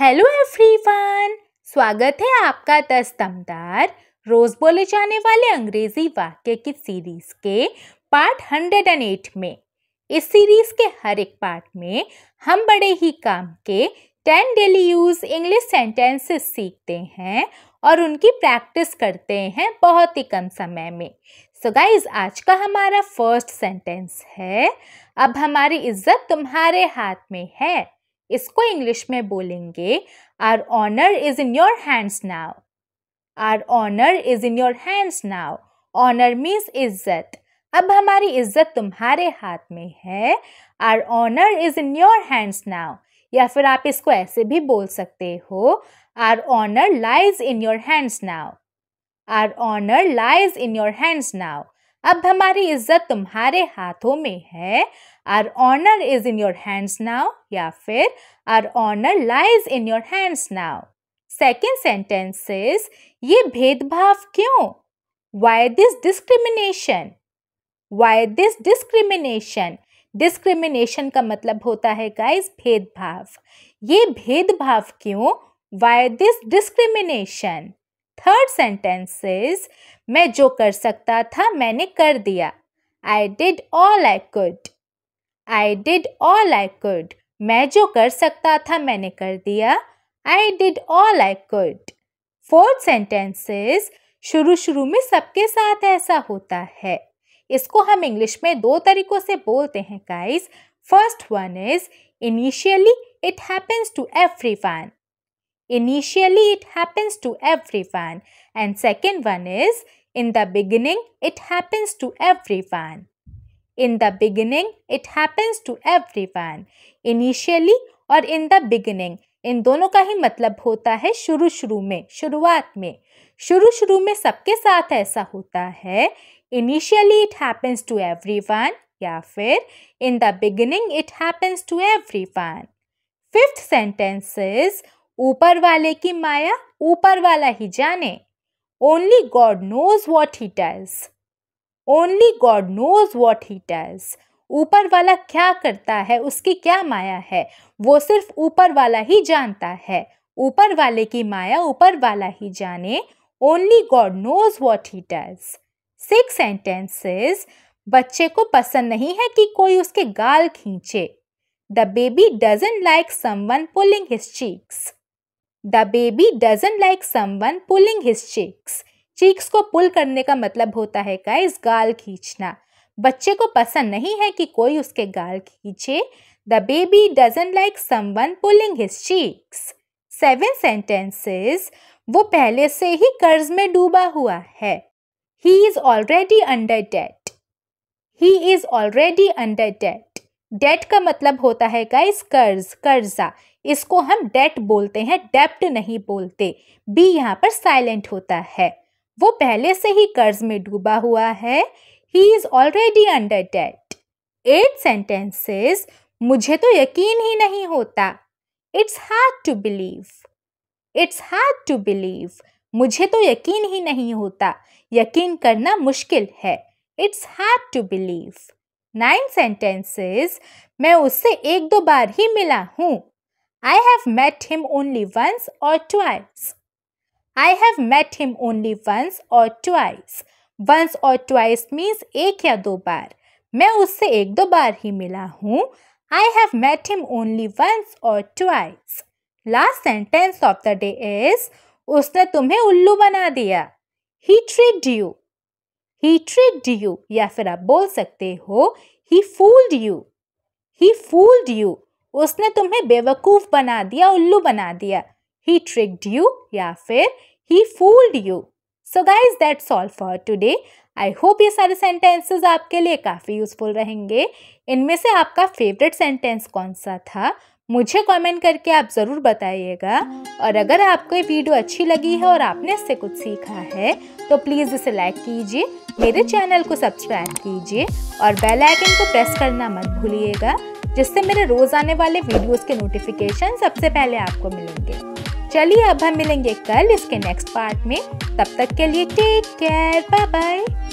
Hello everyone स्वागत है आपका दस दमदार रोज बोले जाने वाले अंग्रेजी वाक्य की सीरीज के पार्ट हंड्रेड एंड एट में इस सीरीज के हर एक पार्ट में हम बड़े ही काम के ten daily use English sentences सीखते हैं और उनकी प्रैक्टिस करते हैं बहुत ही कम समय में सो so गाइज आज का हमारा फर्स्ट सेंटेंस है अब हमारी इज्जत तुम्हारे हाथ में है इसको इंग्लिश में बोलेंगे our honour is in your hands now our honour is in your hands now honour means इज्जत अब हमारी इज्जत तुम्हारे हाथ में है our honour is in your hands now या फिर आप इसको ऐसे भी बोल सकते हो our honour lies in your hands now our honour lies in your hands now अब हमारी इज्जत तुम्हारे हाथों में है our honour is in your hands now या फिर our honour lies in your hands now second sentence is ये भेदभाव क्यों why this discrimination why this discrimination discrimination का मतलब होता है गाइस भेदभाव ये भेदभाव क्यों why this discrimination third sentence is मैं जो कर सकता था मैंने कर दिया I did all I could I did all I could मैं जो कर सकता था मैंने कर दिया I did all I could fourth sentence is शुरू शुरू में सबके साथ ऐसा होता है इसको हम इंग्लिश में दो तरीकों से बोलते हैं guys first one is initially it happens to everyone Initially, it happens to everyone. And second one is, in the beginning, it happens to everyone. In the beginning, it happens to everyone. Initially or in the beginning, इन दोनों का ही मतलब होता है शुरू शुरू में शुरुआत में शुरू शुरू में सबके साथ ऐसा होता है initially it happens to every या फिर in the beginning it happens to everyone fifth sentence ऊपर वाले की माया ऊपर वाला ही जाने only God knows what he does only God knows what he does ऊपर वाला क्या करता है उसकी क्या माया है वो सिर्फ ऊपर वाला ही जानता है ऊपर वाले की माया ऊपर वाला ही जाने only God knows what he does six sentences बच्चे को पसंद नहीं है कि कोई उसके गाल खींचे the baby doesn't like someone pulling his cheeks the baby doesn't like one pulling his cheeks cheeks को पुल करने का मतलब होता है गाइस गाल खींचना बच्चे को पसंद नहीं है कि कोई उसके गाल खींचे the baby doesn't like one pulling his cheeks seven sentences वो पहले से ही कर्ज में डूबा हुआ है he is already under debt he is already under debt debt का मतलब होता है गाइस कर्ज कर्जा इसको हम डेट बोलते हैं डेप्ट नहीं बोलते बी यहाँ पर साइलेंट होता है वो पहले से ही कर्ज में डूबा हुआ है he is already under debt eight sentences मुझे तो यकीन ही नहीं होता it's hard to believe it's hard to believe मुझे तो यकीन ही नहीं होता यकीन करना मुश्किल है it's hard to believe nine sentences मैं उससे एक दो बार ही मिला हूँ I have met him only once or twice. I have met him only once or twice. Once or twice means एक या दो बार मैं उससे एक दो बार ही मिला हूँ I have met him only once or twice. Last sentence of the day is उसने तुम्हें उल्लू बना दिया He tricked you. He tricked you. या फिर आप बोल सकते हो He fooled you. He fooled you. उसने तुम्हें बेवकूफ़ बना दिया उल्लू बना दिया ही ट्रिक्ड यू या फिर he fooled you so guys that's all for today I hope ये सारे सेंटेंसेस आपके लिए काफ़ी यूज़फुल रहेंगे इनमें से आपका फेवरेट सेंटेंस कौन सा था मुझे कमेंट करके आप ज़रूर बताइएगा और अगर आपको ये वीडियो अच्छी लगी है और आपने इससे कुछ सीखा है तो प्लीज़ इसे लाइक कीजिए मेरे चैनल को सब्सक्राइब कीजिए और बेल आइकन को प्रेस करना मत भूलिएगा जिससे मेरे रोज आने वाले वीडियोस के नोटिफिकेशन सबसे पहले आपको मिलेंगे चलिए अब हम मिलेंगे कल इसके नेक्स्ट पार्ट में तब तक के लिए टेक केयर बाय बाय